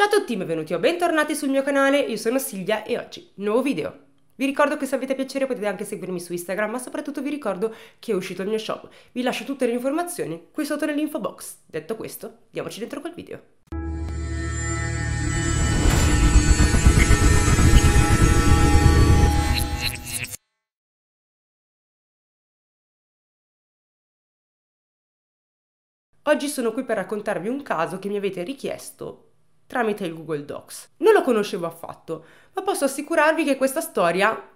Ciao a tutti, benvenuti o bentornati sul mio canale, io sono Silvia e oggi nuovo video. Vi ricordo che se avete piacere potete anche seguirmi su Instagram, ma soprattutto vi ricordo che è uscito il mio shop. Vi lascio tutte le informazioni qui sotto nell'info box. Detto questo, diamoci dentro col video. Oggi sono qui per raccontarvi un caso che mi avete richiesto tramite il Google Docs. Non lo conoscevo affatto, ma posso assicurarvi che questa storia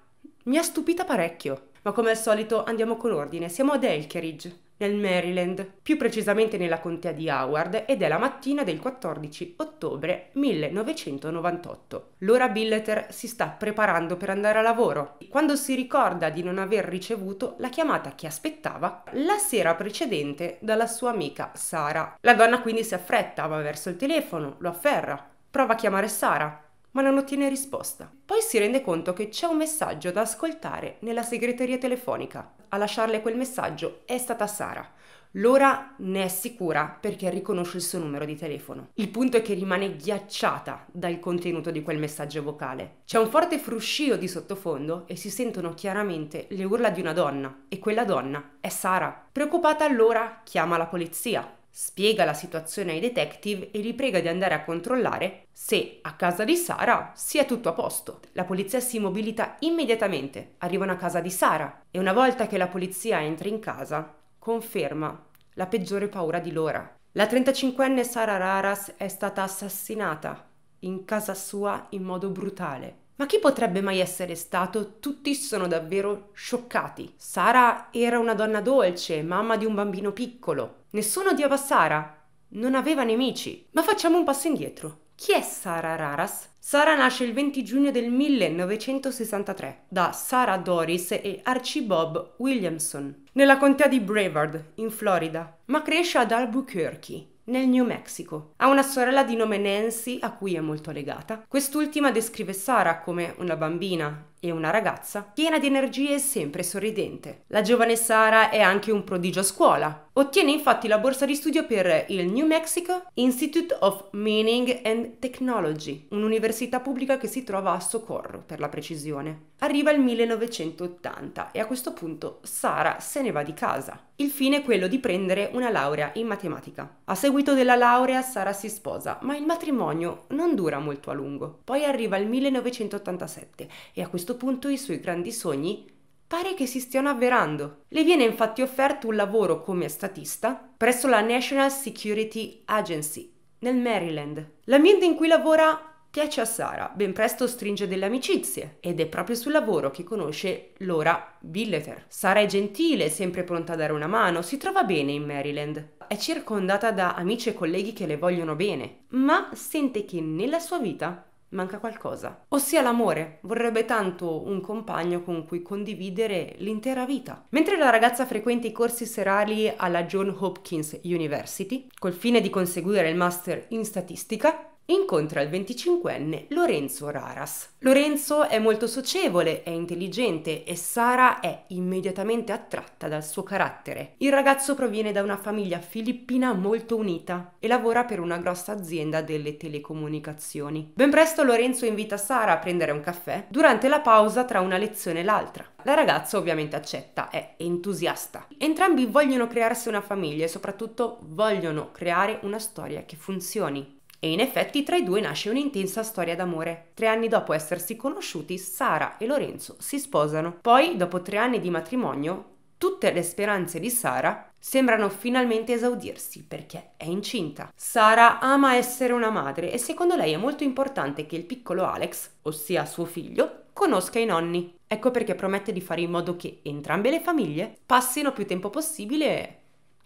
mi ha stupita parecchio. Ma come al solito andiamo con ordine, siamo ad Elkeridge, nel Maryland, più precisamente nella contea di Howard, ed è la mattina del 14 ottobre 1998. Laura Billeter si sta preparando per andare a lavoro quando si ricorda di non aver ricevuto la chiamata che aspettava la sera precedente dalla sua amica Sara. La donna quindi si affretta, va verso il telefono, lo afferra, prova a chiamare Sara, ma non ottiene risposta. Poi si rende conto che c'è un messaggio da ascoltare nella segreteria telefonica. A lasciarle quel messaggio è stata Sara. L'ora ne è sicura perché riconosce il suo numero di telefono. Il punto è che rimane ghiacciata dal contenuto di quel messaggio vocale. C'è un forte fruscio di sottofondo e si sentono chiaramente le urla di una donna e quella donna è Sara. Preoccupata allora chiama la polizia spiega la situazione ai detective e li prega di andare a controllare se a casa di Sara sia tutto a posto. La polizia si mobilita immediatamente, arrivano a casa di Sara e una volta che la polizia entra in casa, conferma la peggiore paura di Lora. La 35enne Sara Raras è stata assassinata in casa sua in modo brutale. Ma chi potrebbe mai essere stato? Tutti sono davvero scioccati. Sara era una donna dolce, mamma di un bambino piccolo. Nessuno odiava Sara. Non aveva nemici. Ma facciamo un passo indietro. Chi è Sara Raras? Sara nasce il 20 giugno del 1963 da Sara Doris e Archie Bob Williamson nella contea di Brevard, in Florida, ma cresce ad Albuquerque, nel New Mexico. Ha una sorella di nome Nancy a cui è molto legata. Quest'ultima descrive Sara come una bambina e una ragazza piena di energie e sempre sorridente. La giovane Sara è anche un prodigio a scuola, Ottiene infatti la borsa di studio per il New Mexico Institute of Meaning and Technology, un'università pubblica che si trova a Socorro, per la precisione. Arriva il 1980 e a questo punto Sara se ne va di casa. Il fine è quello di prendere una laurea in matematica. A seguito della laurea Sara si sposa, ma il matrimonio non dura molto a lungo. Poi arriva il 1987 e a questo punto i suoi grandi sogni pare che si stiano avverando. Le viene infatti offerto un lavoro come statista presso la National Security Agency nel Maryland. L'ambiente in cui lavora piace a Sara, ben presto stringe delle amicizie ed è proprio sul lavoro che conosce Laura Billeter. Sara è gentile, sempre pronta a dare una mano, si trova bene in Maryland. È circondata da amici e colleghi che le vogliono bene, ma sente che nella sua vita manca qualcosa, ossia l'amore. Vorrebbe tanto un compagno con cui condividere l'intera vita. Mentre la ragazza frequenta i corsi serali alla John Hopkins University, col fine di conseguire il master in statistica, incontra il 25enne Lorenzo Raras. Lorenzo è molto socievole, è intelligente e Sara è immediatamente attratta dal suo carattere. Il ragazzo proviene da una famiglia filippina molto unita e lavora per una grossa azienda delle telecomunicazioni. Ben presto Lorenzo invita Sara a prendere un caffè durante la pausa tra una lezione e l'altra. La ragazza ovviamente accetta, è entusiasta. Entrambi vogliono crearsi una famiglia e soprattutto vogliono creare una storia che funzioni e in effetti tra i due nasce un'intensa storia d'amore. Tre anni dopo essersi conosciuti, Sara e Lorenzo si sposano. Poi, dopo tre anni di matrimonio, Tutte le speranze di Sara sembrano finalmente esaudirsi perché è incinta. Sara ama essere una madre e secondo lei è molto importante che il piccolo Alex, ossia suo figlio, conosca i nonni. Ecco perché promette di fare in modo che entrambe le famiglie passino più tempo possibile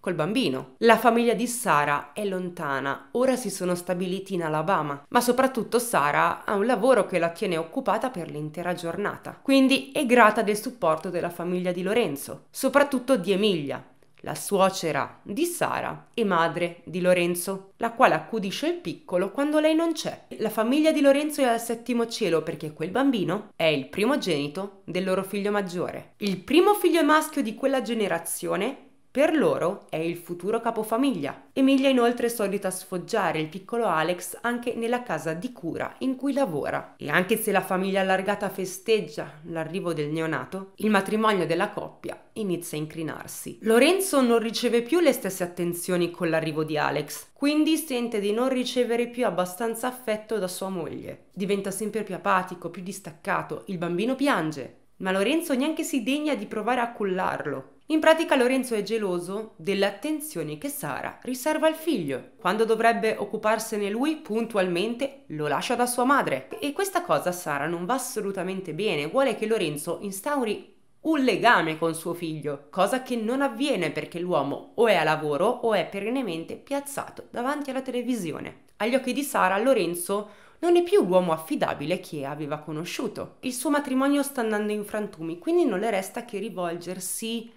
col bambino. La famiglia di Sara è lontana, ora si sono stabiliti in Alabama, ma soprattutto Sara ha un lavoro che la tiene occupata per l'intera giornata, quindi è grata del supporto della famiglia di Lorenzo, soprattutto di Emilia, la suocera di Sara e madre di Lorenzo, la quale accudisce il piccolo quando lei non c'è. La famiglia di Lorenzo è al settimo cielo perché quel bambino è il primogenito del loro figlio maggiore. Il primo figlio maschio di quella generazione per loro è il futuro capofamiglia. Emilia inoltre è solita sfoggiare il piccolo Alex anche nella casa di cura in cui lavora. E anche se la famiglia allargata festeggia l'arrivo del neonato, il matrimonio della coppia inizia a incrinarsi. Lorenzo non riceve più le stesse attenzioni con l'arrivo di Alex, quindi sente di non ricevere più abbastanza affetto da sua moglie. Diventa sempre più apatico, più distaccato, il bambino piange. Ma Lorenzo neanche si degna di provare a cullarlo, in pratica Lorenzo è geloso dell'attenzione che Sara riserva al figlio. Quando dovrebbe occuparsene lui puntualmente lo lascia da sua madre. E questa cosa a Sara non va assolutamente bene, vuole che Lorenzo instauri un legame con suo figlio, cosa che non avviene perché l'uomo o è a lavoro o è perennemente piazzato davanti alla televisione. Agli occhi di Sara Lorenzo non è più l'uomo affidabile che aveva conosciuto. Il suo matrimonio sta andando in frantumi, quindi non le resta che rivolgersi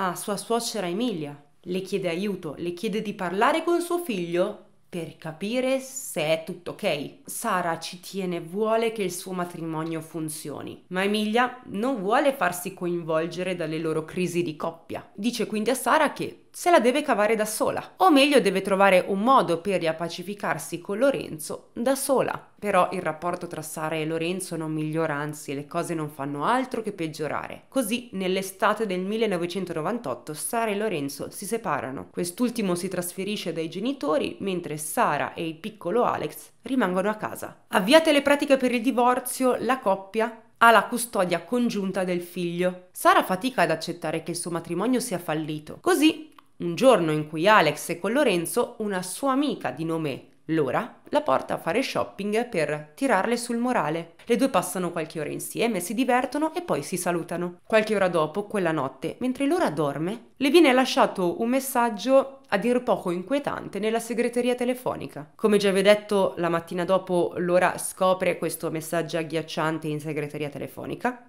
a sua suocera Emilia, le chiede aiuto, le chiede di parlare con suo figlio per capire se è tutto ok. Sara ci tiene, vuole che il suo matrimonio funzioni, ma Emilia non vuole farsi coinvolgere dalle loro crisi di coppia. Dice quindi a Sara che se la deve cavare da sola, o meglio deve trovare un modo per riappacificarsi con Lorenzo da sola però il rapporto tra Sara e Lorenzo non migliora, anzi le cose non fanno altro che peggiorare. Così, nell'estate del 1998, Sara e Lorenzo si separano. Quest'ultimo si trasferisce dai genitori, mentre Sara e il piccolo Alex rimangono a casa. Avviate le pratiche per il divorzio, la coppia ha la custodia congiunta del figlio. Sara fatica ad accettare che il suo matrimonio sia fallito. Così, un giorno in cui Alex è con Lorenzo, una sua amica di nome L'ora la porta a fare shopping per tirarle sul morale. Le due passano qualche ora insieme, si divertono e poi si salutano. Qualche ora dopo, quella notte, mentre l'ora dorme, le viene lasciato un messaggio a dir poco inquietante nella segreteria telefonica. Come già vi ho detto, la mattina dopo l'ora scopre questo messaggio agghiacciante in segreteria telefonica,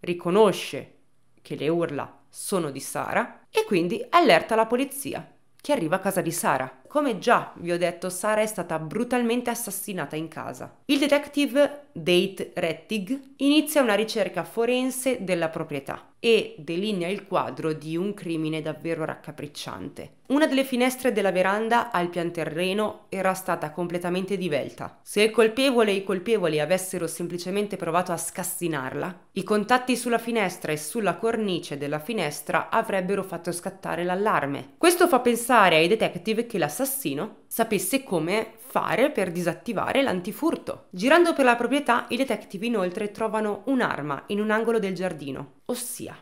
riconosce che le urla sono di Sara e quindi allerta la polizia, che arriva a casa di Sara. Come già vi ho detto, Sara è stata brutalmente assassinata in casa. Il detective Date Rettig inizia una ricerca forense della proprietà e delinea il quadro di un crimine davvero raccapricciante. Una delle finestre della veranda al pian terreno era stata completamente divelta. Se il colpevole e i colpevoli avessero semplicemente provato a scassinarla, i contatti sulla finestra e sulla cornice della finestra avrebbero fatto scattare l'allarme. Questo fa pensare ai detective che l'assassino assassino sapesse come fare per disattivare l'antifurto. Girando per la proprietà, i detective inoltre trovano un'arma in un angolo del giardino, ossia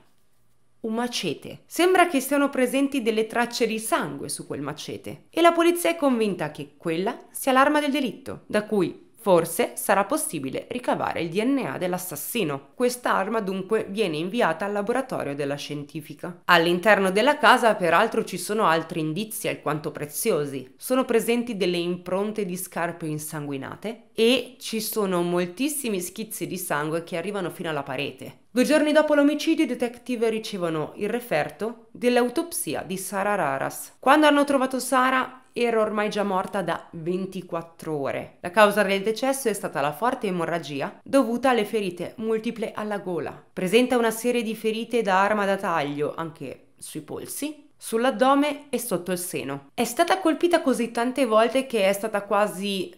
un macete. Sembra che siano presenti delle tracce di sangue su quel macete e la polizia è convinta che quella sia l'arma del delitto, da cui Forse sarà possibile ricavare il DNA dell'assassino. Questa arma dunque viene inviata al laboratorio della scientifica. All'interno della casa peraltro ci sono altri indizi alquanto preziosi. Sono presenti delle impronte di scarpe insanguinate e ci sono moltissimi schizzi di sangue che arrivano fino alla parete. Due giorni dopo l'omicidio i detective ricevono il referto dell'autopsia di Sara Raras. Quando hanno trovato Sara era ormai già morta da 24 ore. La causa del decesso è stata la forte emorragia dovuta alle ferite multiple alla gola. Presenta una serie di ferite da arma da taglio anche sui polsi, sull'addome e sotto il seno. È stata colpita così tante volte che è stata quasi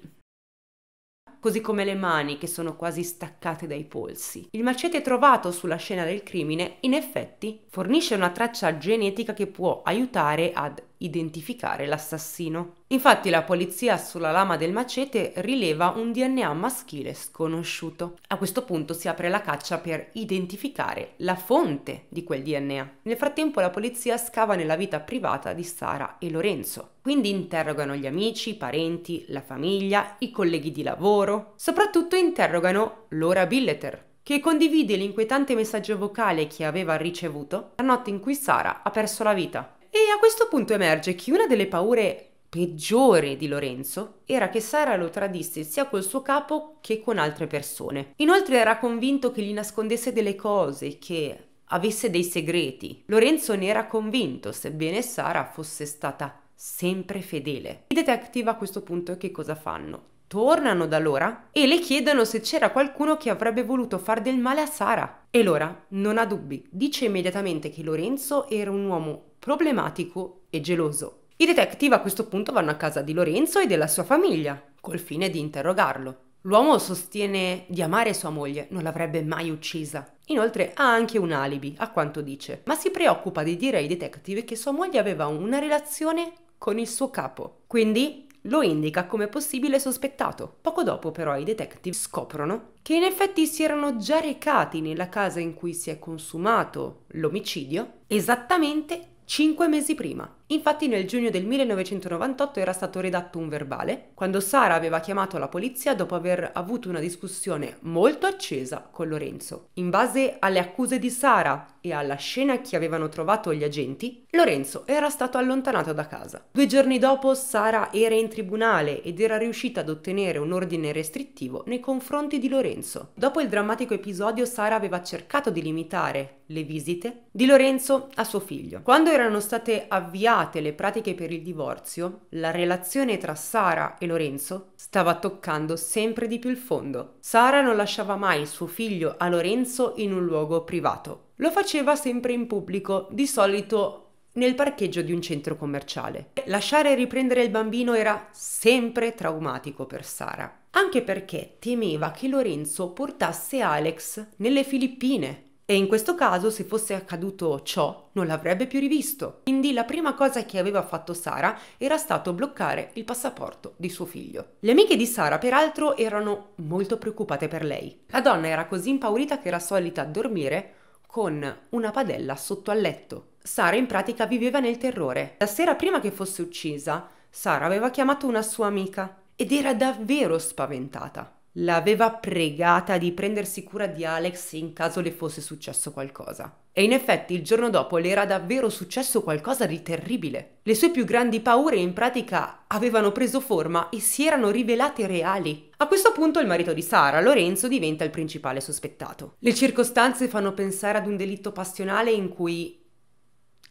così come le mani che sono quasi staccate dai polsi. Il macete trovato sulla scena del crimine, in effetti, fornisce una traccia genetica che può aiutare ad identificare l'assassino. Infatti la polizia sulla lama del macete rileva un DNA maschile sconosciuto. A questo punto si apre la caccia per identificare la fonte di quel DNA. Nel frattempo la polizia scava nella vita privata di Sara e Lorenzo. Quindi interrogano gli amici, i parenti, la famiglia, i colleghi di lavoro. Soprattutto interrogano Laura Billeter, che condivide l'inquietante messaggio vocale che aveva ricevuto la notte in cui Sara ha perso la vita a questo punto emerge che una delle paure peggiore di Lorenzo era che Sara lo tradisse sia col suo capo che con altre persone. Inoltre era convinto che gli nascondesse delle cose, che avesse dei segreti. Lorenzo ne era convinto, sebbene Sara fosse stata sempre fedele. I detective a questo punto che cosa fanno? Tornano da Lora e le chiedono se c'era qualcuno che avrebbe voluto far del male a Sara. E Lora non ha dubbi, dice immediatamente che Lorenzo era un uomo problematico e geloso. I detective a questo punto vanno a casa di Lorenzo e della sua famiglia, col fine di interrogarlo. L'uomo sostiene di amare sua moglie, non l'avrebbe mai uccisa. Inoltre ha anche un alibi, a quanto dice, ma si preoccupa di dire ai detective che sua moglie aveva una relazione con il suo capo. Quindi lo indica come possibile sospettato. Poco dopo però i detective scoprono che in effetti si erano già recati nella casa in cui si è consumato l'omicidio esattamente cinque mesi prima. Infatti nel giugno del 1998 era stato redatto un verbale, quando Sara aveva chiamato la polizia dopo aver avuto una discussione molto accesa con Lorenzo. In base alle accuse di Sara e alla scena che avevano trovato gli agenti, Lorenzo era stato allontanato da casa. Due giorni dopo Sara era in tribunale ed era riuscita ad ottenere un ordine restrittivo nei confronti di Lorenzo. Dopo il drammatico episodio Sara aveva cercato di limitare le visite di Lorenzo a suo figlio. Quando erano state avviate iniziate le pratiche per il divorzio, la relazione tra Sara e Lorenzo stava toccando sempre di più il fondo. Sara non lasciava mai suo figlio a Lorenzo in un luogo privato. Lo faceva sempre in pubblico, di solito nel parcheggio di un centro commerciale. Lasciare riprendere il bambino era sempre traumatico per Sara, anche perché temeva che Lorenzo portasse Alex nelle Filippine e in questo caso, se fosse accaduto ciò, non l'avrebbe più rivisto. Quindi la prima cosa che aveva fatto Sara era stato bloccare il passaporto di suo figlio. Le amiche di Sara, peraltro, erano molto preoccupate per lei. La donna era così impaurita che era solita dormire con una padella sotto al letto. Sara in pratica viveva nel terrore. La sera prima che fosse uccisa, Sara aveva chiamato una sua amica ed era davvero spaventata l'aveva pregata di prendersi cura di Alex in caso le fosse successo qualcosa. E in effetti il giorno dopo le era davvero successo qualcosa di terribile. Le sue più grandi paure in pratica avevano preso forma e si erano rivelate reali. A questo punto il marito di Sara, Lorenzo, diventa il principale sospettato. Le circostanze fanno pensare ad un delitto passionale in cui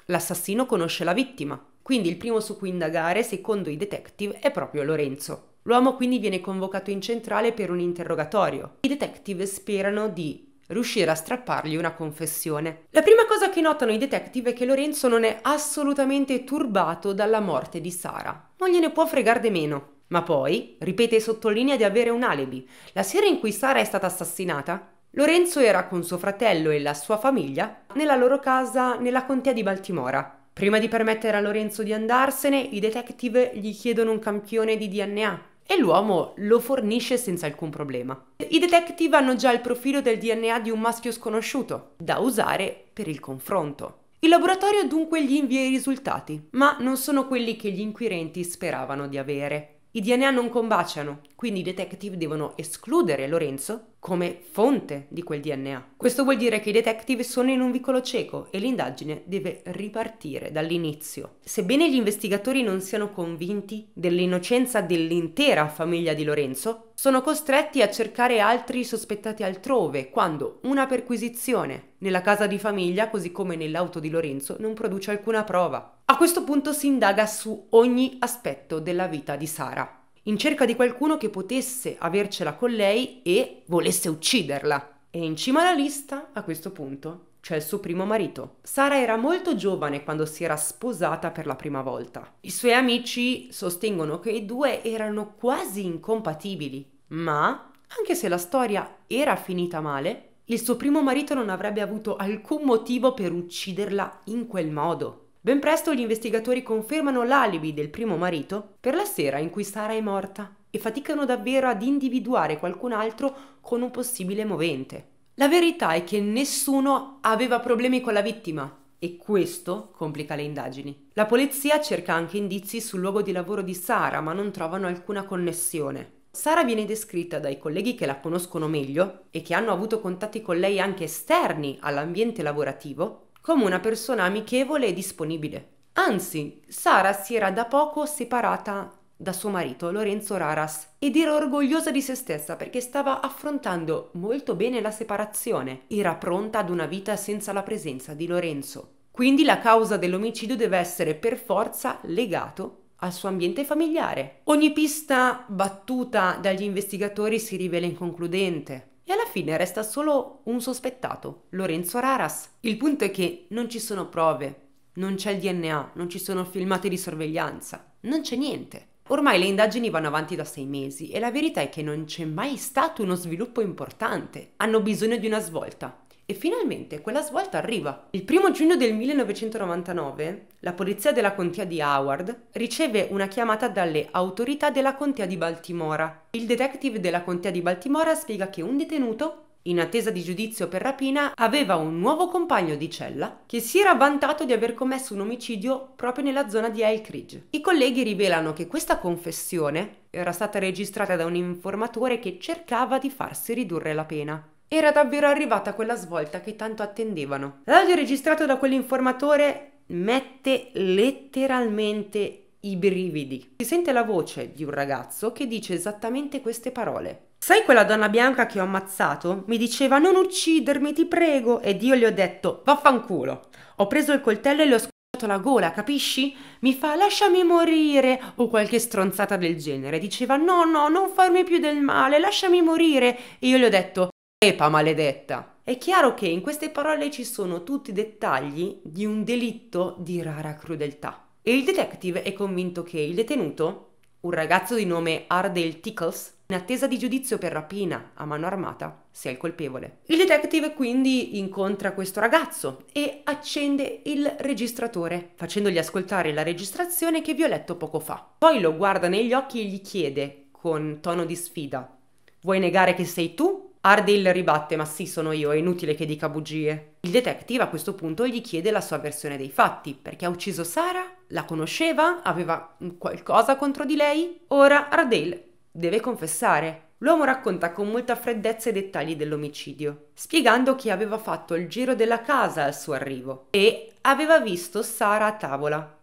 l'assassino conosce la vittima. Quindi il primo su cui indagare, secondo i detective, è proprio Lorenzo. L'uomo quindi viene convocato in centrale per un interrogatorio. I detective sperano di riuscire a strappargli una confessione. La prima cosa che notano i detective è che Lorenzo non è assolutamente turbato dalla morte di Sara. Non gliene può fregar de meno. Ma poi ripete e sottolinea di avere un alibi. La sera in cui Sara è stata assassinata, Lorenzo era con suo fratello e la sua famiglia nella loro casa nella contea di Baltimora. Prima di permettere a Lorenzo di andarsene, i detective gli chiedono un campione di DNA e l'uomo lo fornisce senza alcun problema. I detective hanno già il profilo del DNA di un maschio sconosciuto, da usare per il confronto. Il laboratorio dunque gli invia i risultati, ma non sono quelli che gli inquirenti speravano di avere. I DNA non combaciano, quindi i detective devono escludere Lorenzo come fonte di quel DNA. Questo vuol dire che i detective sono in un vicolo cieco e l'indagine deve ripartire dall'inizio. Sebbene gli investigatori non siano convinti dell'innocenza dell'intera famiglia di Lorenzo, sono costretti a cercare altri sospettati altrove quando una perquisizione nella casa di famiglia, così come nell'auto di Lorenzo, non produce alcuna prova. A questo punto si indaga su ogni aspetto della vita di Sara, in cerca di qualcuno che potesse avercela con lei e volesse ucciderla. E in cima alla lista, a questo punto, c'è il suo primo marito. Sara era molto giovane quando si era sposata per la prima volta. I suoi amici sostengono che i due erano quasi incompatibili, ma anche se la storia era finita male, il suo primo marito non avrebbe avuto alcun motivo per ucciderla in quel modo. Ben presto gli investigatori confermano l'alibi del primo marito per la sera in cui Sara è morta e faticano davvero ad individuare qualcun altro con un possibile movente. La verità è che nessuno aveva problemi con la vittima e questo complica le indagini. La polizia cerca anche indizi sul luogo di lavoro di Sara, ma non trovano alcuna connessione. Sara viene descritta dai colleghi che la conoscono meglio e che hanno avuto contatti con lei anche esterni all'ambiente lavorativo come una persona amichevole e disponibile. Anzi, Sara si era da poco separata da suo marito Lorenzo Raras ed era orgogliosa di se stessa perché stava affrontando molto bene la separazione, era pronta ad una vita senza la presenza di Lorenzo. Quindi la causa dell'omicidio deve essere per forza legato al suo ambiente familiare. Ogni pista battuta dagli investigatori si rivela inconcludente e alla fine resta solo un sospettato, Lorenzo Raras. Il punto è che non ci sono prove, non c'è il DNA, non ci sono filmate di sorveglianza, non c'è niente. Ormai le indagini vanno avanti da sei mesi e la verità è che non c'è mai stato uno sviluppo importante. Hanno bisogno di una svolta, e finalmente quella svolta arriva. Il primo giugno del 1999 la polizia della contea di Howard riceve una chiamata dalle autorità della contea di Baltimora. Il detective della contea di Baltimora spiega che un detenuto in attesa di giudizio per rapina, aveva un nuovo compagno di cella che si era vantato di aver commesso un omicidio proprio nella zona di Elk Ridge. I colleghi rivelano che questa confessione era stata registrata da un informatore che cercava di farsi ridurre la pena. Era davvero arrivata quella svolta che tanto attendevano. L'audio registrato da quell'informatore mette letteralmente i brividi. Si sente la voce di un ragazzo che dice esattamente queste parole. Sai quella donna bianca che ho ammazzato? Mi diceva non uccidermi, ti prego. Ed io gli ho detto vaffanculo. Ho preso il coltello e le ho scocciato la gola, capisci? Mi fa lasciami morire o qualche stronzata del genere. Diceva no, no, non farmi più del male, lasciami morire. E io gli ho detto Epa maledetta! È chiaro che in queste parole ci sono tutti i dettagli di un delitto di rara crudeltà. E il detective è convinto che il detenuto, un ragazzo di nome Ardale Tickles, in attesa di giudizio per rapina a mano armata, sia il colpevole. Il detective quindi incontra questo ragazzo e accende il registratore, facendogli ascoltare la registrazione che vi ho letto poco fa. Poi lo guarda negli occhi e gli chiede, con tono di sfida, vuoi negare che sei tu Ardale ribatte ma sì sono io, è inutile che dica bugie. Il detective a questo punto gli chiede la sua versione dei fatti, perché ha ucciso Sara? La conosceva? Aveva qualcosa contro di lei? Ora Ardale deve confessare. L'uomo racconta con molta freddezza i dettagli dell'omicidio, spiegando che aveva fatto il giro della casa al suo arrivo e aveva visto Sara a tavola,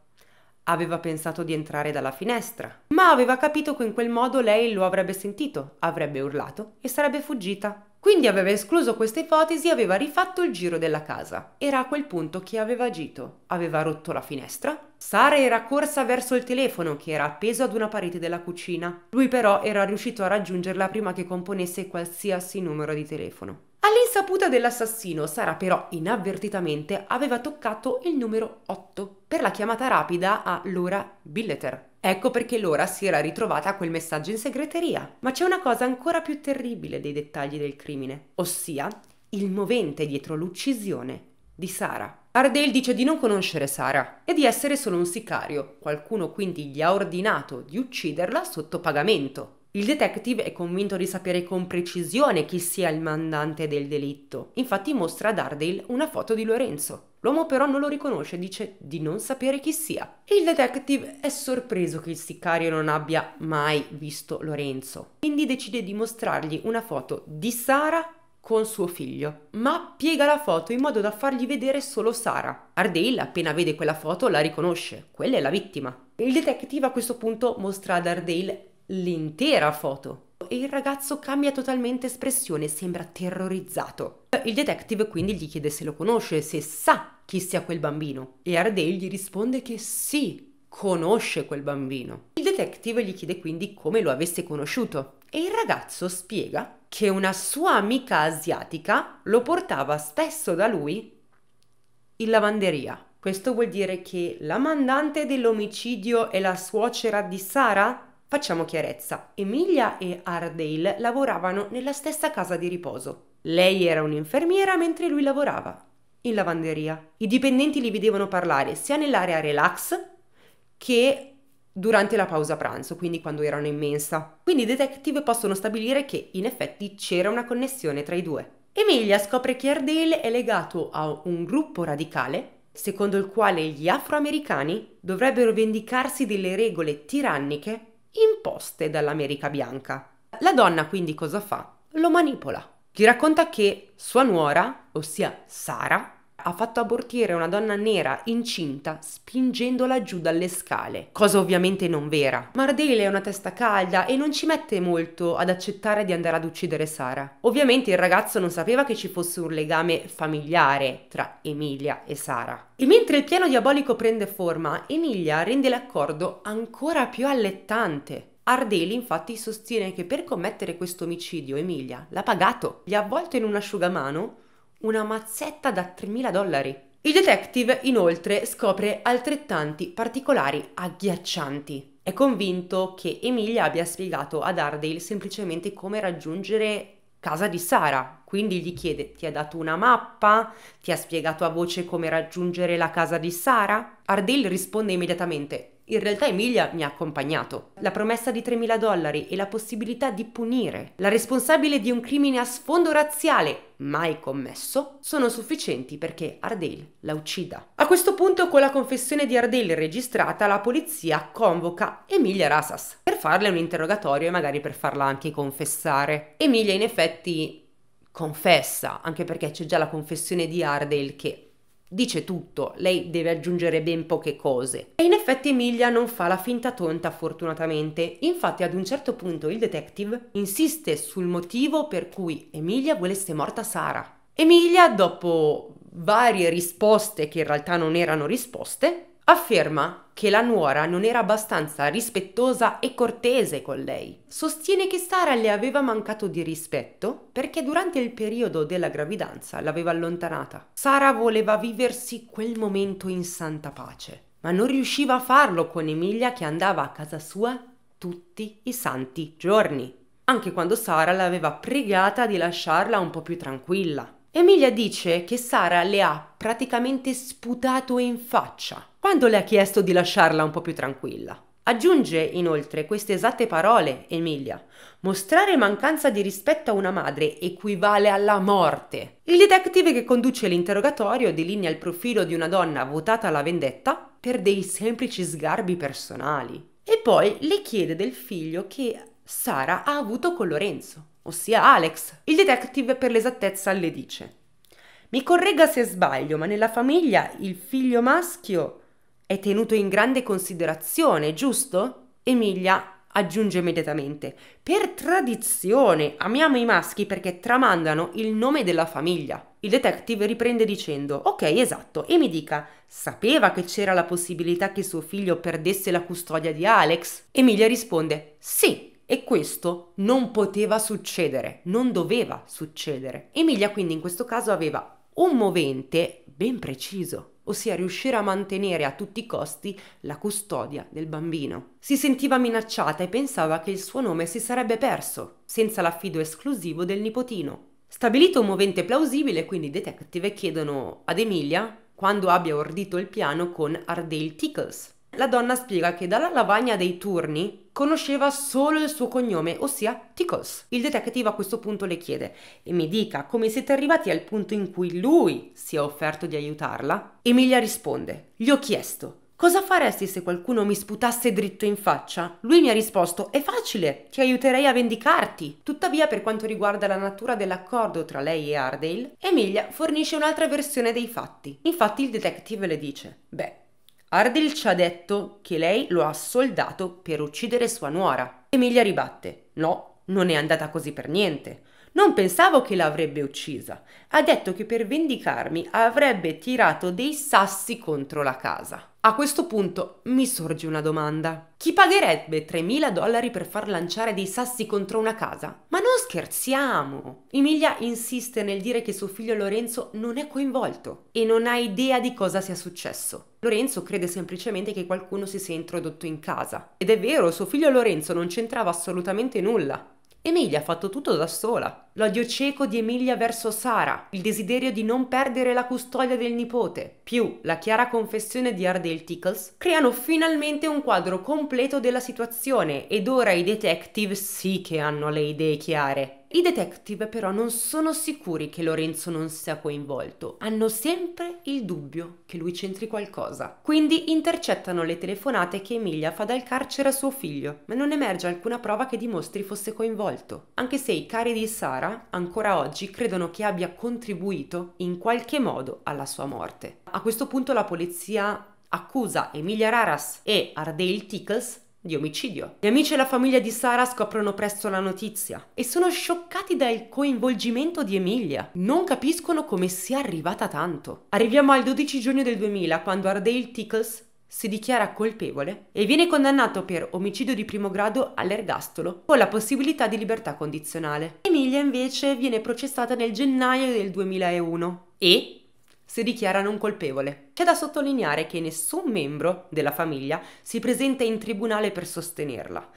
Aveva pensato di entrare dalla finestra, ma aveva capito che in quel modo lei lo avrebbe sentito, avrebbe urlato e sarebbe fuggita. Quindi aveva escluso questa ipotesi e aveva rifatto il giro della casa. Era a quel punto che aveva agito. Aveva rotto la finestra. Sara era corsa verso il telefono che era appeso ad una parete della cucina. Lui però era riuscito a raggiungerla prima che componesse qualsiasi numero di telefono. All'insaputa dell'assassino, Sara però inavvertitamente aveva toccato il numero 8 per la chiamata rapida a Laura Billeter. Ecco perché Laura si era ritrovata a quel messaggio in segreteria. Ma c'è una cosa ancora più terribile dei dettagli del crimine, ossia il movente dietro l'uccisione di Sara. Ardale dice di non conoscere Sara e di essere solo un sicario. Qualcuno quindi gli ha ordinato di ucciderla sotto pagamento. Il detective è convinto di sapere con precisione chi sia il mandante del delitto. Infatti mostra a Dardale una foto di Lorenzo. L'uomo però non lo riconosce e dice di non sapere chi sia. Il detective è sorpreso che il sicario non abbia mai visto Lorenzo. Quindi decide di mostrargli una foto di Sara con suo figlio, ma piega la foto in modo da fargli vedere solo Sara. Ardale, appena vede quella foto, la riconosce. Quella è la vittima. Il detective a questo punto mostra ad Ardale l'intera foto e il ragazzo cambia totalmente espressione, sembra terrorizzato. Il detective quindi gli chiede se lo conosce, se sa chi sia quel bambino e Ardale gli risponde che sì, conosce quel bambino. Il detective gli chiede quindi come lo avesse conosciuto e il ragazzo spiega che una sua amica asiatica lo portava spesso da lui in lavanderia. Questo vuol dire che la mandante dell'omicidio è la suocera di Sara? Facciamo chiarezza, Emilia e Hardale lavoravano nella stessa casa di riposo. Lei era un'infermiera mentre lui lavorava, in lavanderia. I dipendenti li vedevano parlare sia nell'area relax che durante la pausa pranzo, quindi quando erano in mensa. Quindi i detective possono stabilire che in effetti c'era una connessione tra i due. Emilia scopre che Hardale è legato a un gruppo radicale secondo il quale gli afroamericani dovrebbero vendicarsi delle regole tiranniche imposte dall'America bianca. La donna quindi cosa fa? Lo manipola. Gli racconta che sua nuora, ossia Sara, ha fatto abortire una donna nera incinta spingendola giù dalle scale, cosa ovviamente non vera. Mardale è una testa calda e non ci mette molto ad accettare di andare ad uccidere Sara. Ovviamente il ragazzo non sapeva che ci fosse un legame familiare tra Emilia e Sara. E mentre il piano diabolico prende forma, Emilia rende l'accordo ancora più allettante. Ardeli infatti sostiene che per commettere questo omicidio Emilia l'ha pagato, gli ha avvolto in un asciugamano una mazzetta da 3.000 dollari. Il detective inoltre scopre altrettanti particolari agghiaccianti. È convinto che Emilia abbia spiegato ad Ardale semplicemente come raggiungere casa di Sara, quindi gli chiede ti ha dato una mappa? Ti ha spiegato a voce come raggiungere la casa di Sara? Ardale risponde immediatamente in realtà Emilia mi ha accompagnato. La promessa di 3.000 dollari e la possibilità di punire la responsabile di un crimine a sfondo razziale mai commesso sono sufficienti perché Ardale la uccida. A questo punto, con la confessione di Ardale registrata, la polizia convoca Emilia Rasas per farle un interrogatorio e magari per farla anche confessare. Emilia in effetti confessa, anche perché c'è già la confessione di Ardale che Dice tutto, lei deve aggiungere ben poche cose. E in effetti Emilia non fa la finta tonta fortunatamente, infatti ad un certo punto il detective insiste sul motivo per cui Emilia volesse morta Sara. Emilia, dopo varie risposte che in realtà non erano risposte, Afferma che la nuora non era abbastanza rispettosa e cortese con lei. Sostiene che Sara le aveva mancato di rispetto perché durante il periodo della gravidanza l'aveva allontanata. Sara voleva viversi quel momento in santa pace, ma non riusciva a farlo con Emilia che andava a casa sua tutti i santi giorni, anche quando Sara l'aveva pregata di lasciarla un po' più tranquilla. Emilia dice che Sara le ha praticamente sputato in faccia quando le ha chiesto di lasciarla un po' più tranquilla. Aggiunge inoltre queste esatte parole, Emilia. Mostrare mancanza di rispetto a una madre equivale alla morte. Il detective che conduce l'interrogatorio delinea il profilo di una donna votata alla vendetta per dei semplici sgarbi personali. E poi le chiede del figlio che Sara ha avuto con Lorenzo, ossia Alex. Il detective per l'esattezza le dice: Mi corregga se sbaglio, ma nella famiglia il figlio maschio è tenuto in grande considerazione, giusto? Emilia aggiunge immediatamente. Per tradizione amiamo i maschi perché tramandano il nome della famiglia. Il detective riprende dicendo: Ok, esatto, e mi dica, sapeva che c'era la possibilità che suo figlio perdesse la custodia di Alex? Emilia risponde: Sì, e questo non poteva succedere, non doveva succedere. Emilia quindi in questo caso aveva un movente ben preciso ossia riuscire a mantenere a tutti i costi la custodia del bambino. Si sentiva minacciata e pensava che il suo nome si sarebbe perso, senza l'affido esclusivo del nipotino. Stabilito un movente plausibile, quindi i detective chiedono ad Emilia quando abbia ordito il piano con Ardale Tickles, la donna spiega che dalla lavagna dei turni conosceva solo il suo cognome, ossia Tickles. Il detective a questo punto le chiede e mi dica come siete arrivati al punto in cui lui si è offerto di aiutarla. Emilia risponde, gli ho chiesto Cosa faresti se qualcuno mi sputasse dritto in faccia? Lui mi ha risposto, è facile, ti aiuterei a vendicarti. Tuttavia, per quanto riguarda la natura dell'accordo tra lei e Ardale, Emilia fornisce un'altra versione dei fatti. Infatti il detective le dice, beh, Ardil ci ha detto che lei lo ha soldato per uccidere sua nuora. Emilia ribatte: No, non è andata così per niente. Non pensavo che l'avrebbe uccisa. Ha detto che per vendicarmi avrebbe tirato dei sassi contro la casa. A questo punto mi sorge una domanda. Chi pagherebbe 3.000 dollari per far lanciare dei sassi contro una casa? Ma non scherziamo! Emilia insiste nel dire che suo figlio Lorenzo non è coinvolto e non ha idea di cosa sia successo. Lorenzo crede semplicemente che qualcuno si sia introdotto in casa. Ed è vero, suo figlio Lorenzo non c'entrava assolutamente nulla. Emilia ha fatto tutto da sola. L'odio cieco di Emilia verso Sara, il desiderio di non perdere la custodia del nipote, più la chiara confessione di Ardell Tickles, creano finalmente un quadro completo della situazione ed ora i detective sì che hanno le idee chiare. I detective però non sono sicuri che Lorenzo non sia coinvolto, hanno sempre il dubbio che lui c'entri qualcosa. Quindi intercettano le telefonate che Emilia fa dal carcere a suo figlio, ma non emerge alcuna prova che dimostri fosse coinvolto, anche se i cari di Sara ancora oggi credono che abbia contribuito in qualche modo alla sua morte. A questo punto la polizia accusa Emilia Raras e Ardale Tickles di omicidio. Gli amici e la famiglia di Sara scoprono presto la notizia e sono scioccati dal coinvolgimento di Emilia. Non capiscono come sia arrivata tanto. Arriviamo al 12 giugno del 2000 quando Ardale Tickles si dichiara colpevole e viene condannato per omicidio di primo grado all'ergastolo con la possibilità di libertà condizionale. Emilia invece viene processata nel gennaio del 2001 e si dichiara non colpevole. C'è da sottolineare che nessun membro della famiglia si presenta in tribunale per sostenerla.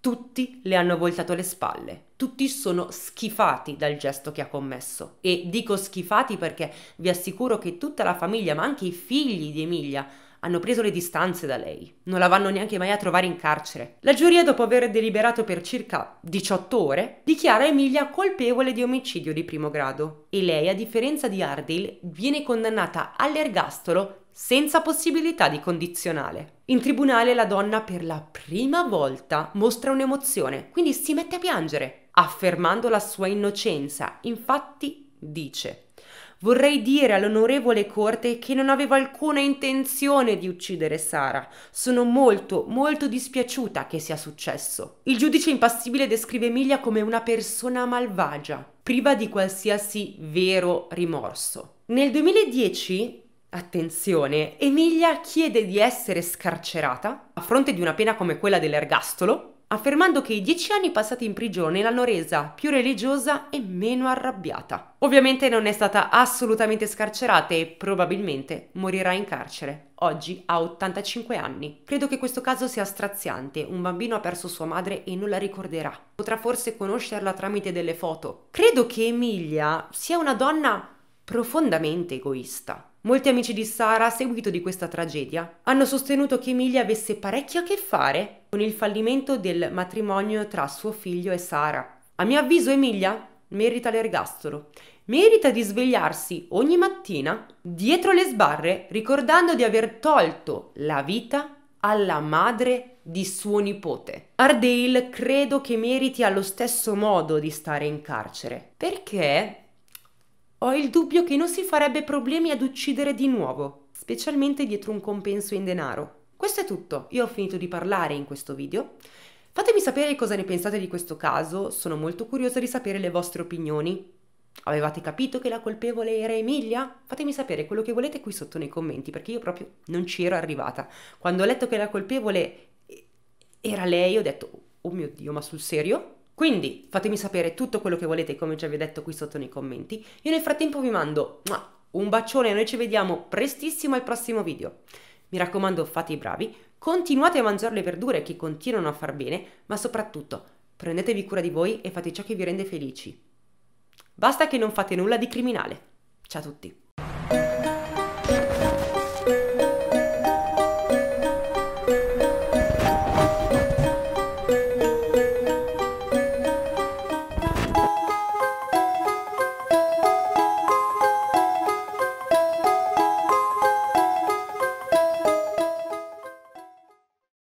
Tutti le hanno voltato le spalle, tutti sono schifati dal gesto che ha commesso. E dico schifati perché vi assicuro che tutta la famiglia, ma anche i figli di Emilia, hanno preso le distanze da lei. Non la vanno neanche mai a trovare in carcere. La giuria, dopo aver deliberato per circa 18 ore, dichiara Emilia colpevole di omicidio di primo grado e lei, a differenza di Ardale, viene condannata all'ergastolo senza possibilità di condizionale. In tribunale la donna per la prima volta mostra un'emozione, quindi si mette a piangere, affermando la sua innocenza. Infatti dice Vorrei dire all'onorevole Corte che non avevo alcuna intenzione di uccidere Sara. Sono molto, molto dispiaciuta che sia successo. Il giudice impassibile descrive Emilia come una persona malvagia, priva di qualsiasi vero rimorso. Nel 2010 Attenzione, Emilia chiede di essere scarcerata a fronte di una pena come quella dell'ergastolo affermando che i dieci anni passati in prigione l'hanno resa più religiosa e meno arrabbiata. Ovviamente non è stata assolutamente scarcerata e probabilmente morirà in carcere. Oggi ha 85 anni. Credo che questo caso sia straziante. Un bambino ha perso sua madre e non la ricorderà. Potrà forse conoscerla tramite delle foto. Credo che Emilia sia una donna profondamente egoista. Molti amici di Sara, a seguito di questa tragedia, hanno sostenuto che Emilia avesse parecchio a che fare con il fallimento del matrimonio tra suo figlio e Sara. A mio avviso Emilia merita l'ergastolo. Merita di svegliarsi ogni mattina dietro le sbarre ricordando di aver tolto la vita alla madre di suo nipote. Ardale credo che meriti allo stesso modo di stare in carcere, perché ho il dubbio che non si farebbe problemi ad uccidere di nuovo, specialmente dietro un compenso in denaro. Questo è tutto, io ho finito di parlare in questo video. Fatemi sapere cosa ne pensate di questo caso, sono molto curiosa di sapere le vostre opinioni. Avevate capito che la colpevole era Emilia? Fatemi sapere quello che volete qui sotto nei commenti, perché io proprio non ci ero arrivata. Quando ho letto che la colpevole era lei, ho detto, oh mio Dio, ma sul serio? Quindi fatemi sapere tutto quello che volete, come già vi ho detto qui sotto nei commenti. Io nel frattempo vi mando un bacione e noi ci vediamo prestissimo al prossimo video. Mi raccomando, fate i bravi, continuate a mangiare le verdure che continuano a far bene, ma soprattutto prendetevi cura di voi e fate ciò che vi rende felici. Basta che non fate nulla di criminale. Ciao a tutti!